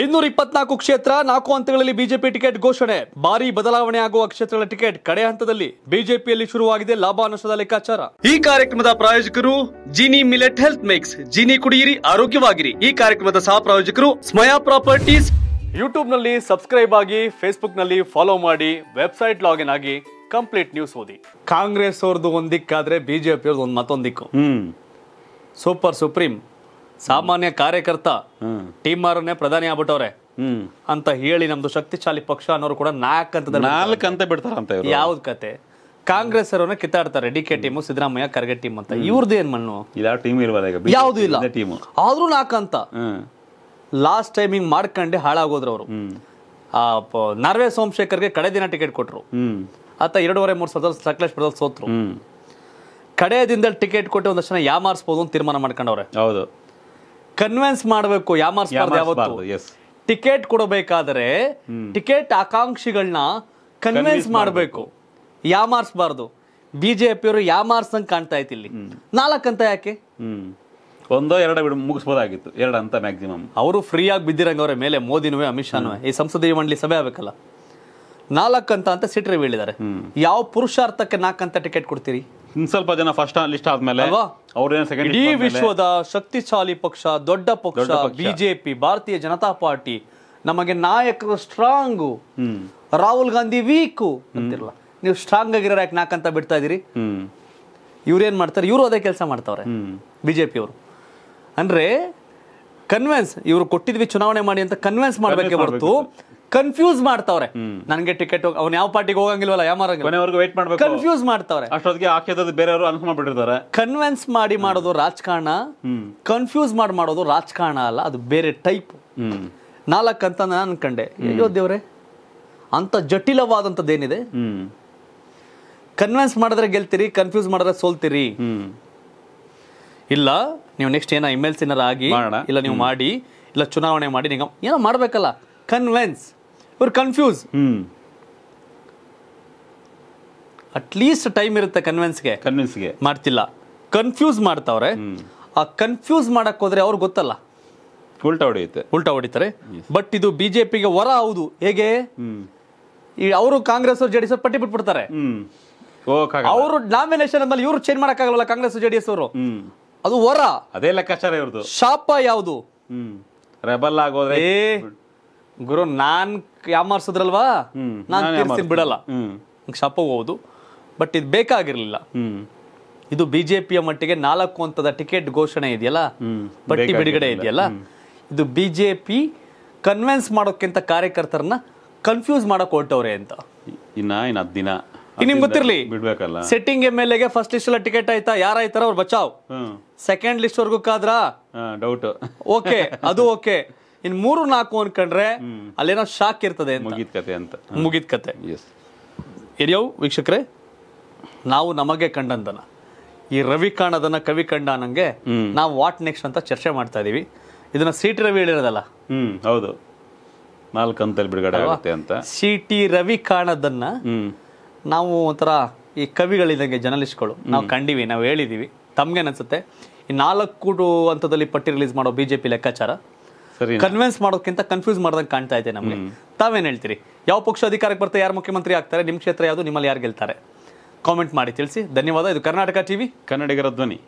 ಇನ್ನೂರ ಇಪ್ಪತ್ನಾಲ್ಕು ಕ್ಷೇತ್ರ ನಾಲ್ಕು ಹಂತಗಳಲ್ಲಿ ಬಿಜೆಪಿ ಟಿಕೆಟ್ ಘೋಷಣೆ ಭಾರಿ ಬದಲಾವಣೆ ಆಗುವ ಕ್ಷೇತ್ರಗಳ ಟಿಕೆಟ್ ಕಡೆ ಹಂತದಲ್ಲಿ ಬಿಜೆಪಿಯಲ್ಲಿ ಶುರುವಾಗಿದೆ ಲಾಭ ನಷ್ಟದ ಲೆಕ್ಕಾಚಾರ ಈ ಕಾರ್ಯಕ್ರಮದ ಪ್ರಾಯೋಜಕರು Gini millet health mix Gini ಕುಡಿಯಿರಿ ಆರೋಗ್ಯವಾಗಿರಿ ಈ ಕಾರ್ಯಕ್ರಮದ ಸಹ ಪ್ರಾಯೋಜಕರು ಸ್ಮಯಾ ಪ್ರಾಪರ್ಟೀಸ್ ಯೂಟ್ಯೂಬ್ ನಲ್ಲಿ ಸಬ್ಸ್ಕ್ರೈಬ್ ಆಗಿ ಫೇಸ್ಬುಕ್ ನಲ್ಲಿ ಫಾಲೋ ಮಾಡಿ ವೆಬ್ಸೈಟ್ ಲಾಗಿನ್ ಆಗಿ ಕಂಪ್ಲೀಟ್ ನ್ಯೂಸ್ ಓದಿ ಕಾಂಗ್ರೆಸ್ ಅವ್ರದ್ದು ಒಂದಿಕ್ಕಾದ್ರೆ ಬಿಜೆಪಿ ಅವ್ರದ್ದು ಒಂದು ಮತ್ತೊಂದಿಕ್ಕು ಸೂಪರ್ ಸುಪ್ರೀಂ ಸಾಮಾನ್ಯ ಕಾರ್ಯಕರ್ತ ಟೀಮ್ ಮಾರನ್ನೇ ಪ್ರಧಾನಿ ಆಗ್ಬಿಟ್ಟವ್ರೆ ಅಂತ ಹೇಳಿ ನಮ್ದು ಶಕ್ತಿಶಾಲಿ ಪಕ್ಷ ಅನ್ನೋರು ಕೂಡ ನಾಲ್ಕು ಅಂತ ನಾಲ್ಕು ಅಂತ ಬಿಡ್ತಾರಂತ ಯಾವ್ದು ಕತೆ ಕಾಂಗ್ರೆಸ್ ಅವರನ್ನ ಕಿತ್ತಾಡ್ತಾರೆ D K team Siddaramaiah Kharge team ಅಂತ ಇವ್ರದ್ದು ಏನ್ ಮಣ್ಣು ಟೀಮ್ ಯಾವ್ದು ಇಲ್ಲ ಟೀಮ್ ಆದ್ರೂ ನಾಲ್ಕಂತ ಲಾಸ್ಟ್ ಟೈಮಿಂಗ್ ಹಿಂಗ್ ಮಾಡ್ಕೊಂಡೆ ಹಾಳಾಗೋದ್ರು ಅವರು ನಾರ್ವೆ ಸೋಮಶೇಖರ್ಗೆ ಕಡೆ ದಿನ ಟಿಕೆಟ್ ಕೊಟ್ರು ಆತ ಎರಡೂವರೆ ಮೂರು ಸಾವಿರದ ಸಕಲೇಶ್ಪುರದಲ್ಲಿ ಸೋತ್ರು ಕಡೆ ದಿನದಲ್ಲಿ ಟಿಕೆಟ್ ಕೊಟ್ಟು ಒಂದಷ್ಟು ಯಾವ ಅಂತ ತೀರ್ಮಾನ ಮಾಡ್ಕೊಂಡವ್ರೆ ಹೌದು ಕನ್ವಿನ್ಸ್ ಮಾಡಬೇಕು ಯಾಮಾರಿಸಬಾರ್ದು ಯಾವತ್ತು ಟಿಕೆಟ್ ಕೊಡಬೇಕಾದ್ರೆ ಟಿಕೆಟ್ ಆಕಾಂಕ್ಷಿಗಳನ್ನ ಕನ್ವಿನ್ಸ್ ಮಾಡಬೇಕು ಯಾಮಾರಿಸಬಾರ್ದು ಬಿಜೆಪಿಯವರು ಯಾಮಾರ್ಸಂಗ್ ಕಾಣ್ತಾ ಐತಿ ಇಲ್ಲಿ ನಾಲ್ಕಂತ ಯಾಕೆ ಒಂದೋ ಎರಡು ಬಿಡು ಮುಗಿಸ್ಬೋದಾಗಿತ್ತು ಎರಡು ಅಂತ ಮ್ಯಾಕ್ಸಿಮಮ್ ಅವರು ಫ್ರೀಯಾಗಿ ಬಿದ್ದಿರಂಗ ಅವರ ಮೇಲೆ ಮೋದಿನೂ ಅಮಿತ್ ಶಾನು ಈ ಸಂಸದೀಯ ಮಂಡಳಿ ಸಭೆ ಆಗಬೇಕಲ್ಲ ನಾಲ್ಕಂತ ಅಂತ ಸಿಟ್ರಿ ಬೀಳಿದ್ದಾರೆ ಯಾವ ಪುರುಷಾರ್ಥಕ್ಕೆ ನಾಲ್ಕಂತ ಟಿಕೆಟ್ ಕೊಡ್ತೀರಿ ಇನ್ ಸ್ವಲ್ಪ ಜನ ಫಸ್ಟ್ ಲಿಸ್ಟ್ ಆದ್ಮೇಲೆ ಇಡೀ ವಿಶ್ವದ ಶಕ್ತಿಶಾಲಿ ಪಕ್ಷ ದೊಡ್ಡ ಪಕ್ಷ ಬಿಜೆಪಿ ಭಾರತೀಯ ಜನತಾ ಪಾರ್ಟಿ ನಮಗೆ ನಾಯಕರು ಸ್ಟ್ರಾಂಗ್ ರಾಹುಲ್ ಗಾಂಧಿ ವೀಕು ಅಂತಿರಲ್ಲ ನೀವು ಸ್ಟ್ರಾಂಗ್ ಆಗಿರೋ ಯಾಕೆ ನಾಕಂತ ಬಿಡ್ತಾ ಇದೀರಿ ಇವ್ರೇನ್ ಮಾಡ್ತಾರೆ ಇವರು ಅದೇ ಕೆಲಸ ಮಾಡ್ತಾವ್ರೆ ಬಿಜೆಪಿ ಅವರು ಅಂದ್ರೆ ಕನ್ವೆನ್ಸ್ ಇವರು ಕೊಟ್ಟಿದ್ವಿ ಚುನಾವಣೆ ಮಾಡಿ ಅಂತ ಕನ್ವೆನ್ಸ್ ಮಾಡಬೇಕೇ ಹೊರತು ಕನ್ಫ್ಯೂಸ್ ಮಾಡ್ತಾವ್ರೆ ನನಗೆ ಟಿಕೆಟ್ ಅವನು ಯಾವ ಪಾರ್ಟಿಗೆ ಹೋಗಂಗಿಲ್ವಲ್ಲ ಯಾವ ಕೊನೆವರೆಗೂ ವೇಟ್ ಮಾಡ್ಬೇಕು ಕನ್ಫ್ಯೂಸ್ ಮಾಡ್ತಾವ್ರೆ ಅಷ್ಟೊತ್ತಿಗೆ ಆ ಕ್ಷೇತ್ರದ ಬೇರೆಯವರು ಅನ್ಸ್ ಮಾಡ್ಬಿಟ್ಟಿರ್ತಾರೆ ಕನ್ವೆನ್ಸ್ ಮಾಡಿ ಮಾಡೋದು ರಾಜಕಾರಣ ಕನ್ಫ್ಯೂಸ್ ಮಾಡಿ ಮಾಡೋದು ರಾಜಕಾರಣ ಅಲ್ಲ ಅದು ಬೇರೆ ಟೈಪ್ ನಾಲ್ಕು ಅಂತ ನಾನು ಅನ್ಕಂಡೆ ಅಯ್ಯೋ ದೇವ್ರೆ ಅಂತ ಜಟಿಲವಾದಂಥದ್ದೇನಿದೆ ಕನ್ವಿನ್ಸ್ ಮಾಡಿದ್ರೆ ಗೆಲ್ತೀರಿ ಕನ್ಫ್ಯೂಸ್ ಮಾಡಿದ್ರೆ ಸೋಲ್ತೀರಿ ಇಲ್ಲ ನೀವು ನೆಕ್ಸ್ಟ್ ಏನೋ ಎಮ್ ಎಲ್ ಸಿನಾರ ಆಗಿ ಇಲ್ಲ ನೀವು ಮಾಡಿ ಇಲ್ಲ ಚುನಾವಣೆ ಮಾಡಿ ನೀವು ಏನೋ ಮಾಡಬೇಕಲ್ಲ ಕನ್ವೆನ್ಸ್ ಇವ್ರು ಕನ್ಫ್ಯೂಸ್ ಅಟ್ಲೀಸ್ಟ್ ಟೈಮ್ ಇರುತ್ತೆ ಕನ್ವಿನ್ಸ್ಗೆ ಕನ್ವಿನ್ಸ್ಗೆ ಮಾಡ್ತಿಲ್ಲ ಕನ್ಫ್ಯೂಸ್ ಮಾಡ್ತಾವ್ರೆ ಆ ಕನ್ಫ್ಯೂಸ್ ಮಾಡಕ್ ಹೋದ್ರೆ ಅವ್ರಿಗೆ ಗೊತ್ತಲ್ಲ ಉಲ್ಟಾ ಹೊಡೆಯುತ್ತೆ ಉಲ್ಟಾ ಹೊಡಿತಾರೆ ಬಟ್ ಇದು ಬಿಜೆಪಿಗೆ ವರ ಹೌದು ಹೇಗೆ ಈ ಅವರು ಕಾಂಗ್ರೆಸ್ ಅವರು ಜೆಡಿಎಸ್ ಪಟ್ಟಿ ಬಿಟ್ಬಿಡ್ತಾರೆ ಅವರು ನಾಮಿನೇಷನ್ ಮೇಲೆ ಇವರು ಚೇಂಜ್ ಮಾಡಕ್ಕಾಗಲ್ಲ ಕಾಂಗ್ರೆಸ್ ಜೆಡಿಎಸ್ ಅವರು ಅದು ವರ ಅದೇ ಲೆಕ್ಕಾಚಾರ ಇವ್ರದ್ದು ಶಾಪ ಯಾವುದು ರೆಬಲ್ ಆಗೋದ್ರೆ ಗುರು ನಾನ್ ಯಾಮಾರ್ಸಿದ್ರಲ್ವಾ ನಾನ್ ತೀರಿಸ್ತೀನಿ ಬಿಡಲ್ಲ ಶಾಪ ಹೋಗೋದು ಬಟ್ ಇದು ಬೇಕಾಗಿರ್ಲಿಲ್ಲ ಇದು ಬಿಜೆಪಿಯ ಮಟ್ಟಿಗೆ ನಾಲ್ಕು ಹಂತದ ಟಿಕೆಟ್ ಘೋಷಣೆ ಇದೆಯಲ್ಲ ಪಟ್ಟಿ ಬಿಡುಗಡೆ ಇದೆಯಲ್ಲ ಇದು ಬಿಜೆಪಿ ಕನ್ವಿನ್ಸ್ ಮಾಡೋಕ್ಕಿಂತ ಕಾರ್ಯಕರ್ತರನ್ನ ಕನ್ಫ್ಯೂಸ್ ಮಾಡಕ್ ಹೊರಟವ್ರೆ ಅಂತ ಇನ್ನ ಇನ್ನ ಹತ್ತು ದಿನ ನಿಮ್ಗೆ ಗೊತ್ತಿರಲಿ ಬಿಡ್ಬೇಕಲ್ಲ ಸೆಟ್ಟಿಂಗ್ ಎಮ್ ಎಲ್ ಎಗೆ ಫಸ್ಟ್ ಲಿಸ್ಟ್ ಎಲ್ಲ ಟಿಕೆಟ್ ಆಯ್ತಾ ಯಾರಾಯ್ತಾರ ಅವ್ರು ಬಚಾವ್ ಸೆಕೆಂಡ್ ಲಿಸ್ಟ್ ವರ್ಗೂ ಕಾದ್ರಾ ಡೌಟ್ ಓಕೆ ಅದು ಓಕೆ ಇನ್ ಮೂರು ನಾಲ್ಕು ಅನ್ಕೊಂಡ್ರೆ ಅಲ್ಲೇನೋ ಶಾಕ್ ಇರ್ತದೆ ಮುಗಿದ ಕತೆ ಅಂತ ಮುಗಿದ ಕತೆ ಹಿರಿಯವು ವೀಕ್ಷಕರೇ ನಾವು ನಮಗೆ ಕಂಡಂದನ ಈ ರವಿ ಕಾಣದನ್ನ ಕವಿ ಕಂಡ ಅನ್ನಂಗೆ ನಾವು ವಾಟ್ ನೆಕ್ಸ್ಟ್ ಅಂತ ಚರ್ಚೆ ಮಾಡ್ತಾ ಇದೀವಿ ಇದನ್ನ ಸಿ ಟಿ ರವಿ ಹೇಳಿರೋದಲ್ಲ ಹ್ಮ್ ಹೌದು ನಾಲ್ಕು ಅಂತಲ್ಲಿ ಬಿಡುಗಡೆ ಆಗುತ್ತೆ ಅಂತ ಸಿ ಟಿ ರವಿ ಕಾಣದನ್ನ ನಾವು ಒಂಥರ ಈ ಕವಿಗಳಿದಂಗೆ ಜರ್ನಲಿಸ್ಟ್ಗಳು ನಾವು ಕಂಡಿವಿ ನಾವು ಹೇಳಿದೀವಿ ಅನ್ಸುತ್ತೆ ಈ ನಾಲ್ಕು ಹಂತದಲ್ಲಿ ಪಟ್ಟಿ ರಿಲೀಸ್ ಮಾಡೋ ಬಿ ಜೆ ಪಿ ಲೆಕ್ಕಾಚಾರ ಕನ್ವಿನ್ಸ್ ಮಾಡೋಕ್ಕಿಂತ ಕನ್ಫ್ಯೂಸ್ ಮಾಡ್ದಂಗೆ ಕಾಣ್ತಾ ಇದೆ ನಮಗೆ ತಾವೇನು ಹೇಳ್ತೀರಿ ಯಾವ ಪಕ್ಷ ಅಧಿಕಾರಕ್ಕೆ ಬರ್ತಾ ಯಾರು ಮುಖ್ಯಮಂತ್ರಿ ಆಗ್ತಾರೆ ನಿಮ್ಮ ಕ್ಷೇತ್ರ ಯಾವುದು ನಿಮ್ಮಲ್ಲಿ ಯಾರು ಗೆಲ್ತಾರೆ ಕಾಮೆಂಟ್ ಮಾಡಿ ತಿಳಿಸಿ ಧನ್ಯವಾದ ಇದು ಕರ್ನಾಟಕ ಟಿವಿ ಕನ್ನಡಿಗರ ಧ್ವನಿ